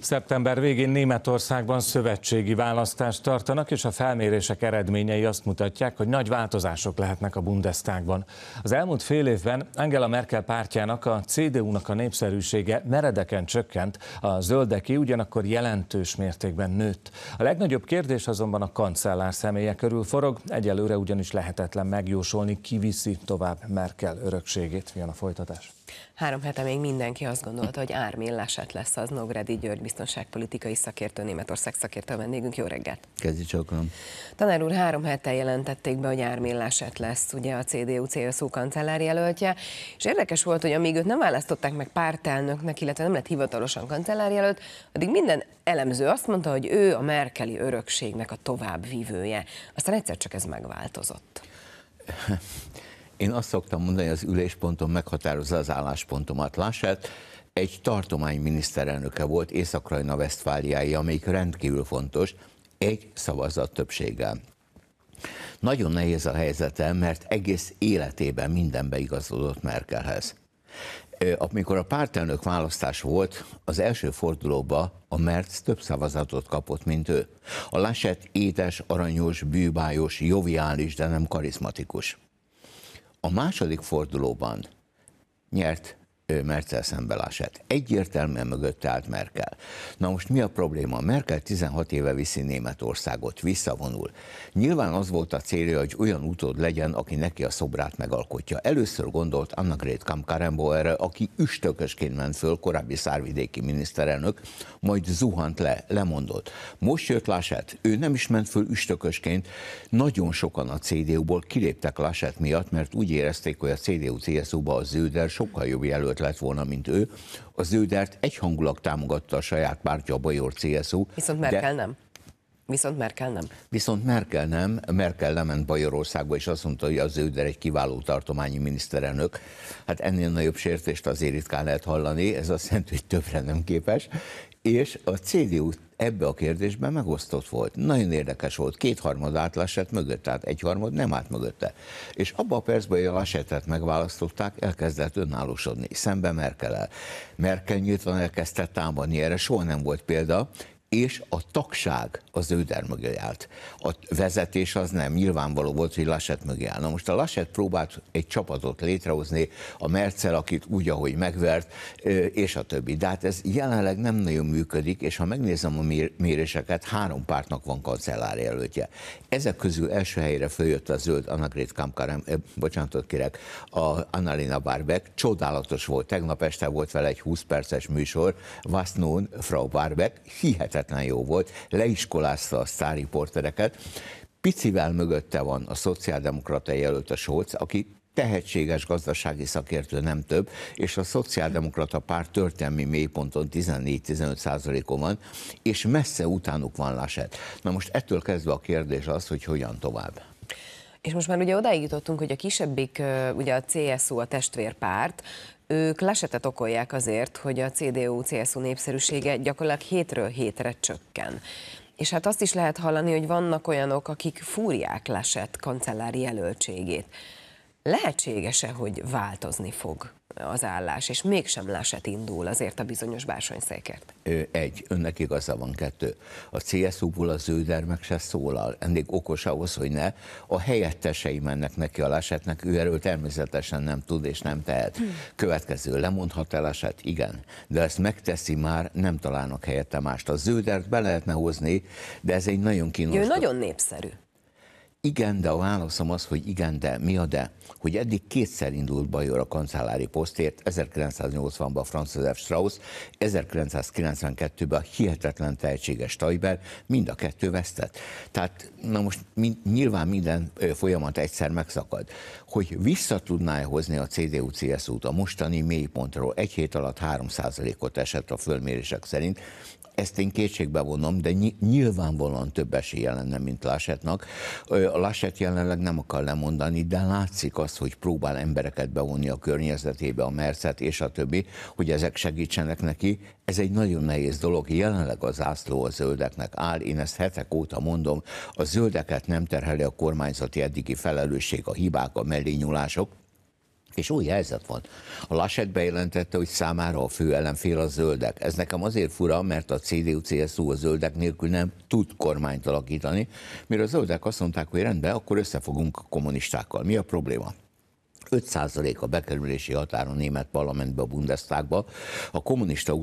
Szeptember végén Németországban szövetségi választást tartanak, és a felmérések eredményei azt mutatják, hogy nagy változások lehetnek a Bundestagban. Az elmúlt fél évben Angela Merkel pártjának, a CDU-nak a népszerűsége meredeken csökkent, a zöldeki ugyanakkor jelentős mértékben nőtt. A legnagyobb kérdés azonban a kancellár személye körül forog, egyelőre ugyanis lehetetlen megjósolni, ki viszi tovább Merkel örökségét. Jön a folytatás. Három hete még mindenki azt gondolta, hogy ármélleset lesz az Nogredi György biztonságpolitikai szakértő, Németország szakértő a vendégünk. Jó reggelt! Kezdj csókolom! Tanár úr, három hete jelentették be, hogy ármélleset lesz ugye a CDU-CSU kancellár jelöltje, és érdekes volt, hogy amíg őt nem választották meg pártelnöknek, illetve nem lett hivatalosan kancellár jelölt, addig minden elemző azt mondta, hogy ő a merkeli örökségnek a továbbvívője. Aztán egyszer csak ez megváltozott. Én azt szoktam mondani, az ülésponton meghatározza az álláspontomat. Lássát, egy tartomány miniszterelnöke volt Észak-Rajna Vesztfáliái, amelyik rendkívül fontos, egy szavazat többséggel. Nagyon nehéz a helyzete, mert egész életében mindenbe igazodott Merkelhez. Amikor a pártelnök választás volt, az első fordulóba a Merz több szavazatot kapott, mint ő. A Laschet édes, aranyos, bűbájos, joviális, de nem karizmatikus. A második fordulóban nyert Merkel szembelását. Egyértelműen mögött állt Merkel. Na most mi a probléma? Merkel 16 éve viszi Németországot, visszavonul. Nyilván az volt a célja, hogy olyan utód legyen, aki neki a szobrát megalkotja. Először gondolt Anna-Grét kamm aki üstökösként ment föl, korábbi szárvidéki miniszterelnök, majd zuhant le, lemondott. Most jött Lásett, ő nem is ment föl üstökösként, nagyon sokan a CDU-ból kiléptek Lásett miatt, mert úgy érezték, hogy a CDU-CSU-ba az őder sokkal jobb jelölt zöld lett volna, mint ő. Az zöldert egyhangulag támogatta a saját pártja, a Bajor CSU. Viszont Merkel de... nem. Viszont Merkel nem. Viszont Merkel nem. Merkel lement Bajorországba, és azt mondta, hogy az Öder egy kiváló tartományi miniszterelnök. Hát ennél nagyobb sértést azért ritkán lehet hallani, ez azt jelenti, hogy többre nem képes. És a CDU ebbe a kérdésben megosztott volt. Nagyon érdekes volt. Kétharmad állt Lassett mögött, tehát egyharmad nem állt mögötte. És abban a percben, hogy a Lassettet megválasztották, elkezdett önállósodni, szembe Merkel-el. Merkel nyíltan elkezdte támadni, erre soha nem volt példa, és a tagság az ő mögé állt. A vezetés az nem, nyilvánvaló volt, hogy Lassett mögé áll. Na most a Lassett próbált egy csapatot létrehozni, a Mercel, akit úgy, ahogy megvert, és a többi. De hát ez jelenleg nem nagyon működik, és ha megnézem a méréseket, három pártnak van kancellár jelöltje. Ezek közül első helyre följött a zöld Annagrét Kamkarem, eh, bocsánatot kérek, a Annalina Barbek, csodálatos volt, tegnap este volt vele egy 20 perces műsor, Vasznón, Frau Barbek, hihetetlen hihetetlen jó volt, leiskolázta a sztárriportereket, picivel mögötte van a szociáldemokrata jelölt a Scholz, aki tehetséges gazdasági szakértő, nem több, és a szociáldemokrata párt történelmi mélyponton 14-15 százalékon van, és messze utánuk van Laschet. Na most ettől kezdve a kérdés az, hogy hogyan tovább. És most már ugye odáig jutottunk, hogy a kisebbik, ugye a CSU, a testvérpárt, ők lesetet okolják azért, hogy a CDU-CSU népszerűsége gyakorlatilag hétről hétre csökken. És hát azt is lehet hallani, hogy vannak olyanok, akik fúrják lesett kancellári jelöltségét. Lehetséges-e, hogy változni fog? az állás, és mégsem leset indul azért a bizonyos bársonyszékért. Egy, önnek igaza van kettő. A CSU-ból a zöder meg se szólal, ennél okos ahhoz, hogy ne. A helyettesei mennek neki a lesetnek, ő erről természetesen nem tud és nem tehet. Hm. Következő, lemondhat el lását? Igen, de ezt megteszi már, nem találnak helyette mást. A zöldert be lehetne hozni, de ez egy nagyon kínos... Ő nagyon népszerű igen, de a válaszom az, hogy igen, de mi a de? Hogy eddig kétszer indult Bajor a kancellári posztért, 1980-ban Franz Josef Strauss, 1992-ben a hihetetlen tehetséges Tajber, mind a kettő vesztett. Tehát na most mind, nyilván minden folyamat egyszer megszakad. Hogy vissza tudná -e hozni a CDU-CSU-t a mostani mélypontról, egy hét alatt 3%-ot esett a fölmérések szerint, ezt én kétségbe vonom, de nyilvánvalóan több esélye lenne, mint Lásetnak. A Láset jelenleg nem akar lemondani, de látszik az, hogy próbál embereket bevonni a környezetébe, a mercet és a többi, hogy ezek segítsenek neki. Ez egy nagyon nehéz dolog. Jelenleg az zászló a zöldeknek áll, én ezt hetek óta mondom, a zöldeket nem terheli a kormányzati eddigi felelősség, a hibák, a mellényulások, és új helyzet van. A Laschet bejelentette, hogy számára a fő ellenfél a zöldek. Ez nekem azért fura, mert a CDU-CSU a zöldek nélkül nem tud kormányt alakítani, mire a zöldek azt mondták, hogy rendben, akkor összefogunk a kommunistákkal. Mi a probléma? 5% a bekerülési határon a német parlamentbe, a Bundestagba. A kommunista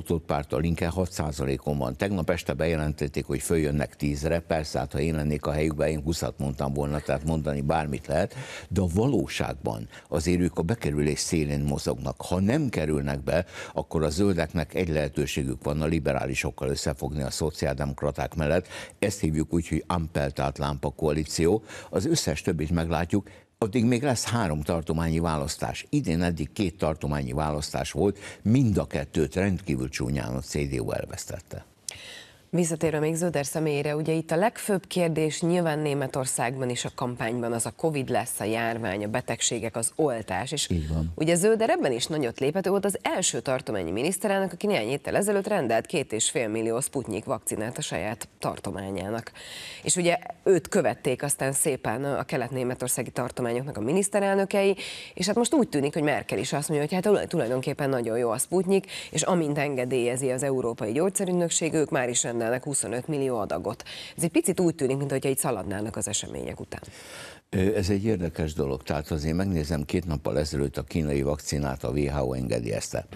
a Linke 6%-on van. Tegnap este bejelentették, hogy följönnek 10-re. Persze, hát ha én lennék a helyükben, én 20 mondtam volna, tehát mondani bármit lehet. De a valóságban azért ők a bekerülés szélén mozognak. Ha nem kerülnek be, akkor a zöldeknek egy lehetőségük van a liberálisokkal összefogni a szociáldemokraták mellett. Ezt hívjuk úgy, hogy ampeltált lámpa koalíció. Az összes többit meglátjuk, addig még lesz három tartományi választás. Idén eddig két tartományi választás volt, mind a kettőt rendkívül csúnyán a CDU elvesztette. Visszatérve még Zöder személyére, ugye itt a legfőbb kérdés nyilván Németországban is a kampányban az a Covid lesz, a járvány, a betegségek, az oltás. És Így van. ugye Zöder ebben is nagyot lépett, volt az első tartományi miniszterelnök, aki néhány héttel ezelőtt rendelt két és fél millió Sputnik vakcinát a saját tartományának. És ugye őt követték aztán szépen a kelet-németországi tartományoknak a miniszterelnökei, és hát most úgy tűnik, hogy Merkel is azt mondja, hogy hát tulajdonképpen nagyon jó a Sputnik, és amint engedélyezi az Európai Gyógyszerügynökség, ők már is rendel használnának 25 millió adagot. Ez egy picit úgy tűnik, mintha itt szaladnának az események után. Ez egy érdekes dolog. Tehát azért megnézem, két nappal ezelőtt a kínai vakcinát a WHO engedélyezte.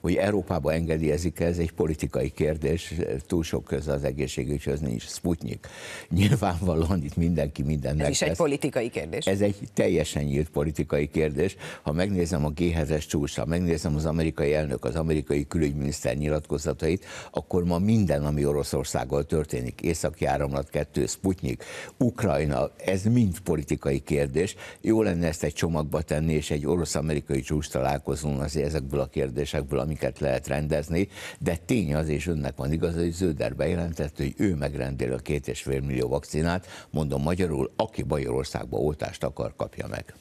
Hogy Európában engedélyezik ez egy politikai kérdés, túl sok köze az egészségügyhöz nincs. Sputnik. Nyilvánvalóan itt mindenki mindennek Ez is egy politikai kérdés. Ez egy teljesen nyílt politikai kérdés. Ha megnézem a G7-es csúcsra, megnézem az amerikai elnök, az amerikai külügyminiszter nyilatkozatait, akkor ma minden, ami Oroszországgal történik, áramlat 2, Sputnik, Ukrajna, ez mind politikai politikai kérdés. Jó lenne ezt egy csomagba tenni, és egy orosz-amerikai csúcs találkozón azért ezekből a kérdésekből, amiket lehet rendezni, de tény az, és önnek van igaz, hogy Zöder bejelentett, hogy ő megrendeli a két és fél millió vakcinát, mondom magyarul, aki Bajorországba oltást akar, kapja meg.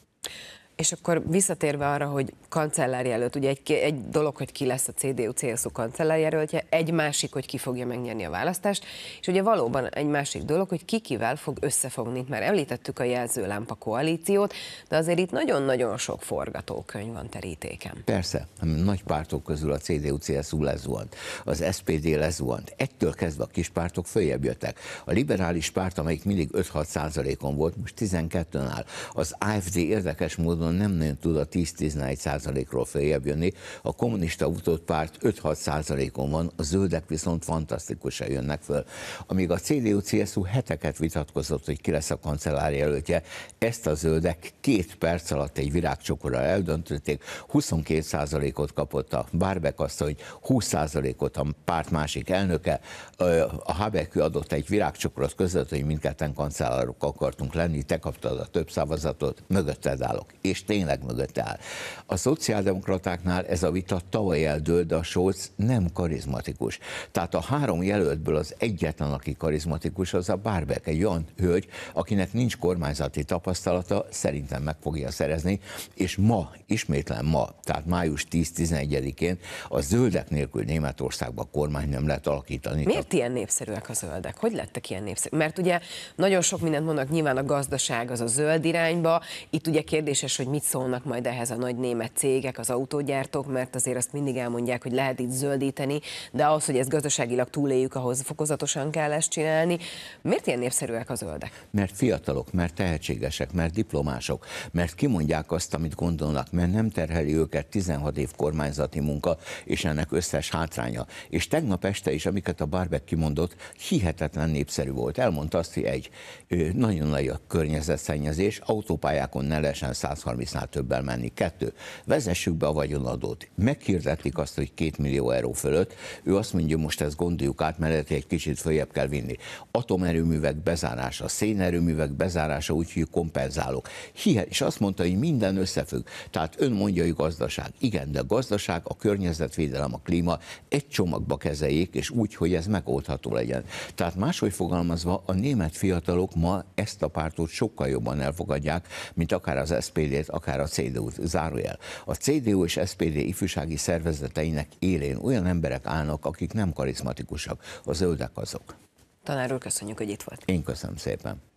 És akkor visszatérve arra, hogy kancellárjelölt, ugye egy, egy dolog, hogy ki lesz a CDU-CSU kancellárjelöltje, egy másik, hogy ki fogja megnyerni a választást, és ugye valóban egy másik dolog, hogy ki kivel fog összefogni. Már említettük a jelzőlámpa koalíciót, de azért itt nagyon-nagyon sok forgatókönyv van terítéken. Persze, nagy pártok közül a CDU-CSU lezuhant, az SPD lezuhant. Ettől kezdve a kis pártok följebb jöttek. A liberális párt, amelyik mindig 5-6 százalékon volt, most 12-n áll. Az AFD érdekes módon módon nem, nagyon tud a 10-11 százalékról feljebb jönni. A kommunista utott párt 5-6 százalékon van, a zöldek viszont fantasztikusan jönnek föl. Amíg a CDU-CSU heteket vitatkozott, hogy ki lesz a kancellár jelöltje, ezt a zöldek két perc alatt egy virágcsokorra eldöntötték, 22 százalékot kapott a Bárbek azt, hogy 20 százalékot a párt másik elnöke, a HBQ adott egy virágcsokorot között, hogy mindketten kancellárok akartunk lenni, te kaptad a több szavazatot, mögötted állok. És és tényleg mögött áll. A szociáldemokratáknál ez a vita tavaly eldőlt, de a Scholz nem karizmatikus. Tehát a három jelöltből az egyetlen, aki karizmatikus, az a Barbeck, egy olyan hölgy, akinek nincs kormányzati tapasztalata, szerintem meg fogja szerezni, és ma, ismétlen ma, tehát május 10-11-én a zöldek nélkül Németországban kormány nem lehet alakítani. Miért ilyen népszerűek a zöldek? Hogy lettek ilyen népszerűek? Mert ugye nagyon sok mindent mondnak, nyilván a gazdaság az a zöld irányba, itt ugye kérdéses, hogy hogy mit szólnak majd ehhez a nagy német cégek, az autógyártók, mert azért azt mindig elmondják, hogy lehet itt zöldíteni, de ahhoz, hogy ezt gazdaságilag túléljük, ahhoz fokozatosan kell ezt csinálni. Miért ilyen népszerűek a zöldek? Mert fiatalok, mert tehetségesek, mert diplomások, mert kimondják azt, amit gondolnak, mert nem terheli őket 16 év kormányzati munka, és ennek összes hátránya. És tegnap este is, amiket a Barbek kimondott, hihetetlen népszerű volt. Elmondta azt, hogy egy nagyon nagy a környezetszennyezés, autópályákon ne lehessen 130 30-nál többel menni. Kettő, vezessük be a vagyonadót. Meghirdetik azt, hogy két millió euró fölött. Ő azt mondja, most ezt gondoljuk át, mert egy kicsit följebb kell vinni. Atomerőművek bezárása, szénerőművek bezárása, úgyhogy kompenzálok. Hihet, és azt mondta, hogy minden összefügg. Tehát ön mondja, hogy gazdaság. Igen, de gazdaság, a környezetvédelem, a klíma egy csomagba kezeljék, és úgy, hogy ez megoldható legyen. Tehát máshogy fogalmazva, a német fiatalok ma ezt a pártot sokkal jobban elfogadják, mint akár az SPD-t, részét, akár a CDU-t, zárójel. A CDU és SPD ifjúsági szervezeteinek élén olyan emberek állnak, akik nem karizmatikusak, a zöldek azok. Tanár úr, köszönjük, hogy itt volt. Én köszönöm szépen.